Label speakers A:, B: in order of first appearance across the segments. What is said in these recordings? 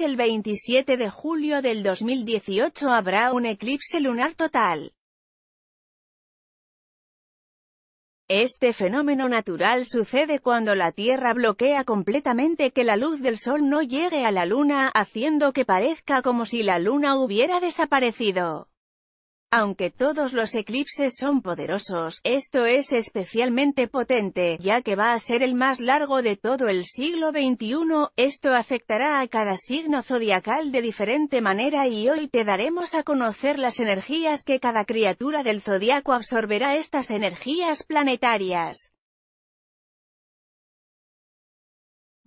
A: el 27 de julio del 2018 habrá un eclipse lunar total. Este fenómeno natural sucede cuando la Tierra bloquea completamente que la luz del Sol no llegue a la Luna, haciendo que parezca como si la Luna hubiera desaparecido. Aunque todos los eclipses son poderosos, esto es especialmente potente, ya que va a ser el más largo de todo el siglo XXI, esto afectará a cada signo zodiacal de diferente manera y hoy te daremos a conocer las energías que cada criatura del zodiaco absorberá estas energías planetarias.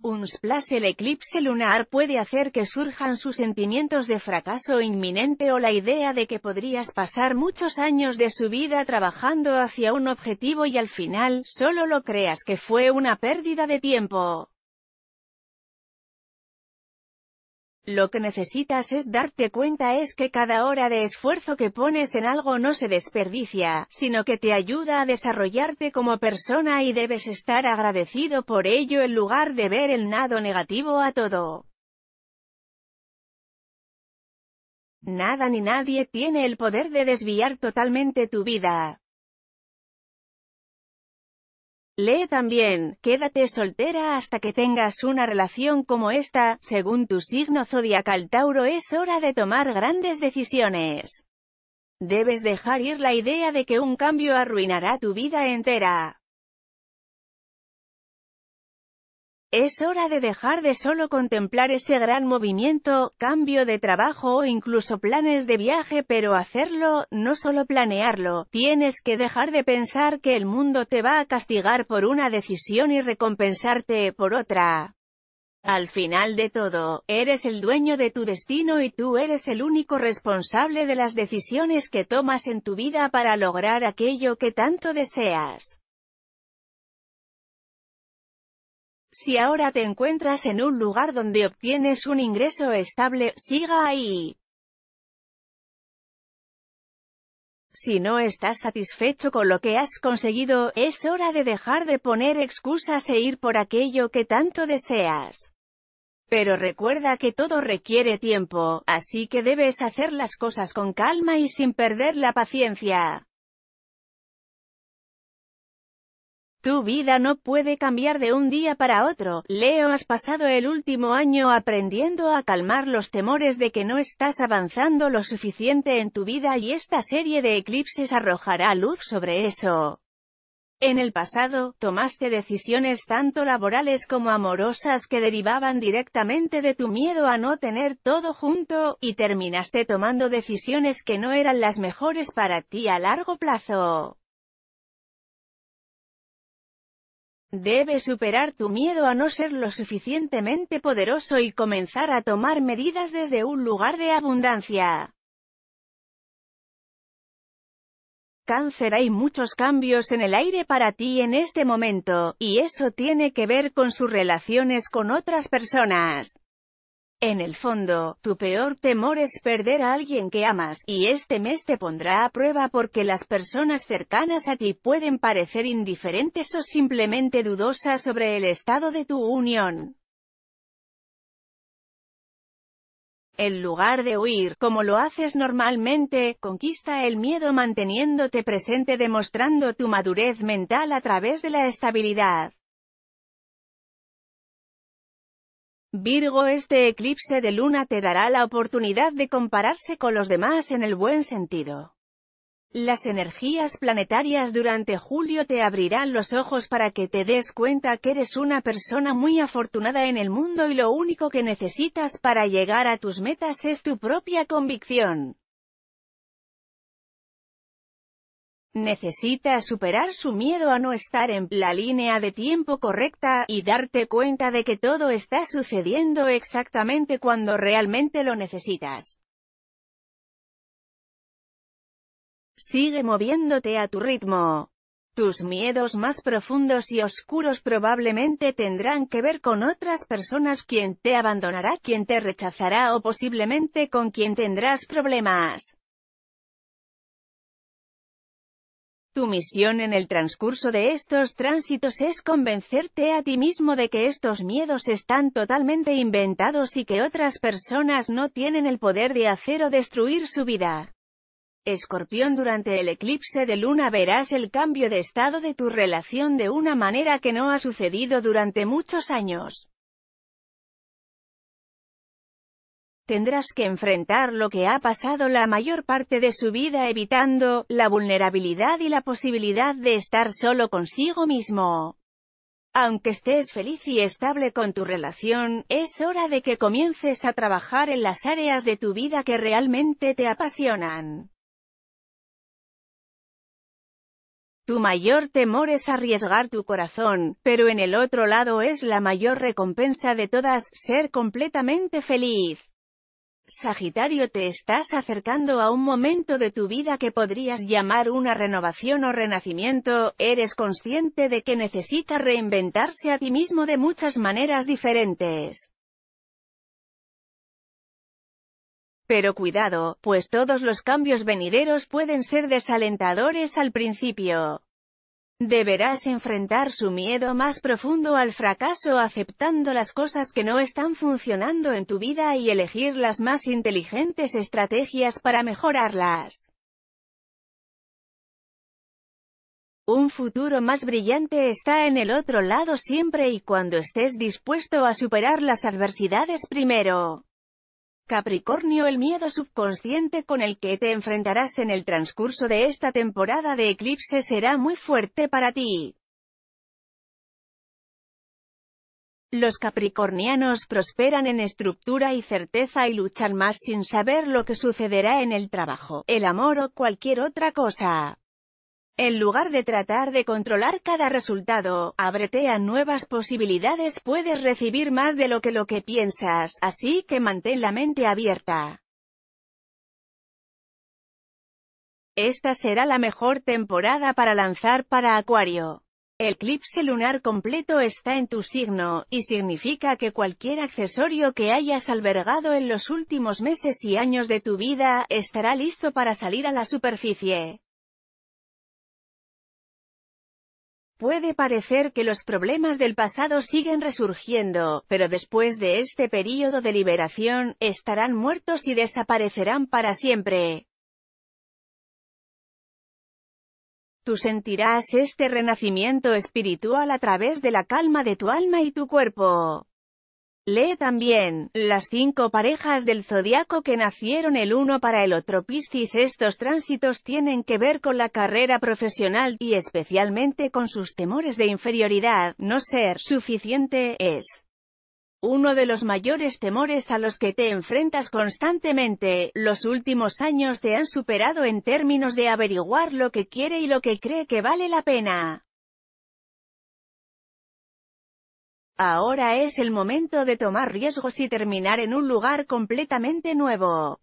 A: Un splash el eclipse lunar puede hacer que surjan sus sentimientos de fracaso inminente o la idea de que podrías pasar muchos años de su vida trabajando hacia un objetivo y al final, solo lo creas que fue una pérdida de tiempo. Lo que necesitas es darte cuenta es que cada hora de esfuerzo que pones en algo no se desperdicia, sino que te ayuda a desarrollarte como persona y debes estar agradecido por ello en lugar de ver el nado negativo a todo. Nada ni nadie tiene el poder de desviar totalmente tu vida, Lee también, quédate soltera hasta que tengas una relación como esta, según tu signo zodiacal Tauro es hora de tomar grandes decisiones. Debes dejar ir la idea de que un cambio arruinará tu vida entera. Es hora de dejar de solo contemplar ese gran movimiento, cambio de trabajo o incluso planes de viaje pero hacerlo, no solo planearlo, tienes que dejar de pensar que el mundo te va a castigar por una decisión y recompensarte por otra. Al final de todo, eres el dueño de tu destino y tú eres el único responsable de las decisiones que tomas en tu vida para lograr aquello que tanto deseas. Si ahora te encuentras en un lugar donde obtienes un ingreso estable, siga ahí. Si no estás satisfecho con lo que has conseguido, es hora de dejar de poner excusas e ir por aquello que tanto deseas. Pero recuerda que todo requiere tiempo, así que debes hacer las cosas con calma y sin perder la paciencia. Tu vida no puede cambiar de un día para otro. Leo, has pasado el último año aprendiendo a calmar los temores de que no estás avanzando lo suficiente en tu vida y esta serie de eclipses arrojará luz sobre eso. En el pasado, tomaste decisiones tanto laborales como amorosas que derivaban directamente de tu miedo a no tener todo junto, y terminaste tomando decisiones que no eran las mejores para ti a largo plazo. Debes superar tu miedo a no ser lo suficientemente poderoso y comenzar a tomar medidas desde un lugar de abundancia. Cáncer hay muchos cambios en el aire para ti en este momento, y eso tiene que ver con sus relaciones con otras personas. En el fondo, tu peor temor es perder a alguien que amas, y este mes te pondrá a prueba porque las personas cercanas a ti pueden parecer indiferentes o simplemente dudosas sobre el estado de tu unión. En lugar de huir, como lo haces normalmente, conquista el miedo manteniéndote presente demostrando tu madurez mental a través de la estabilidad. Virgo Este eclipse de luna te dará la oportunidad de compararse con los demás en el buen sentido. Las energías planetarias durante julio te abrirán los ojos para que te des cuenta que eres una persona muy afortunada en el mundo y lo único que necesitas para llegar a tus metas es tu propia convicción. Necesita superar su miedo a no estar en la línea de tiempo correcta, y darte cuenta de que todo está sucediendo exactamente cuando realmente lo necesitas. Sigue moviéndote a tu ritmo. Tus miedos más profundos y oscuros probablemente tendrán que ver con otras personas quien te abandonará, quien te rechazará o posiblemente con quien tendrás problemas. Tu misión en el transcurso de estos tránsitos es convencerte a ti mismo de que estos miedos están totalmente inventados y que otras personas no tienen el poder de hacer o destruir su vida. Escorpión durante el eclipse de luna verás el cambio de estado de tu relación de una manera que no ha sucedido durante muchos años. tendrás que enfrentar lo que ha pasado la mayor parte de su vida evitando, la vulnerabilidad y la posibilidad de estar solo consigo mismo. Aunque estés feliz y estable con tu relación, es hora de que comiences a trabajar en las áreas de tu vida que realmente te apasionan. Tu mayor temor es arriesgar tu corazón, pero en el otro lado es la mayor recompensa de todas, ser completamente feliz. Sagitario te estás acercando a un momento de tu vida que podrías llamar una renovación o renacimiento, eres consciente de que necesitas reinventarse a ti mismo de muchas maneras diferentes. Pero cuidado, pues todos los cambios venideros pueden ser desalentadores al principio. Deberás enfrentar su miedo más profundo al fracaso aceptando las cosas que no están funcionando en tu vida y elegir las más inteligentes estrategias para mejorarlas. Un futuro más brillante está en el otro lado siempre y cuando estés dispuesto a superar las adversidades primero. Capricornio el miedo subconsciente con el que te enfrentarás en el transcurso de esta temporada de eclipse será muy fuerte para ti. Los capricornianos prosperan en estructura y certeza y luchan más sin saber lo que sucederá en el trabajo, el amor o cualquier otra cosa. En lugar de tratar de controlar cada resultado, ábrete a nuevas posibilidades, puedes recibir más de lo que lo que piensas, así que mantén la mente abierta. Esta será la mejor temporada para lanzar para Acuario. El eclipse lunar completo está en tu signo, y significa que cualquier accesorio que hayas albergado en los últimos meses y años de tu vida, estará listo para salir a la superficie. Puede parecer que los problemas del pasado siguen resurgiendo, pero después de este período de liberación, estarán muertos y desaparecerán para siempre. Tú sentirás este renacimiento espiritual a través de la calma de tu alma y tu cuerpo. Lee también, las cinco parejas del zodiaco que nacieron el uno para el otro Piscis. Estos tránsitos tienen que ver con la carrera profesional, y especialmente con sus temores de inferioridad, no ser suficiente, es uno de los mayores temores a los que te enfrentas constantemente, los últimos años te han superado en términos de averiguar lo que quiere y lo que cree que vale la pena. Ahora es el momento de tomar riesgos y terminar en un lugar completamente nuevo.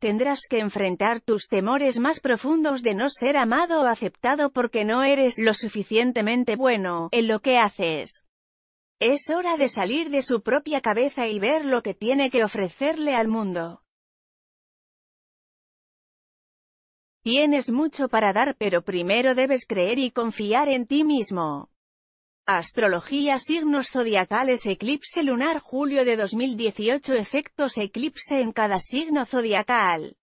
A: Tendrás que enfrentar tus temores más profundos de no ser amado o aceptado porque no eres lo suficientemente bueno en lo que haces. Es hora de salir de su propia cabeza y ver lo que tiene que ofrecerle al mundo. Tienes mucho para dar pero primero debes creer y confiar en ti mismo. Astrología Signos zodiacales Eclipse lunar Julio de 2018 Efectos Eclipse en cada signo zodiacal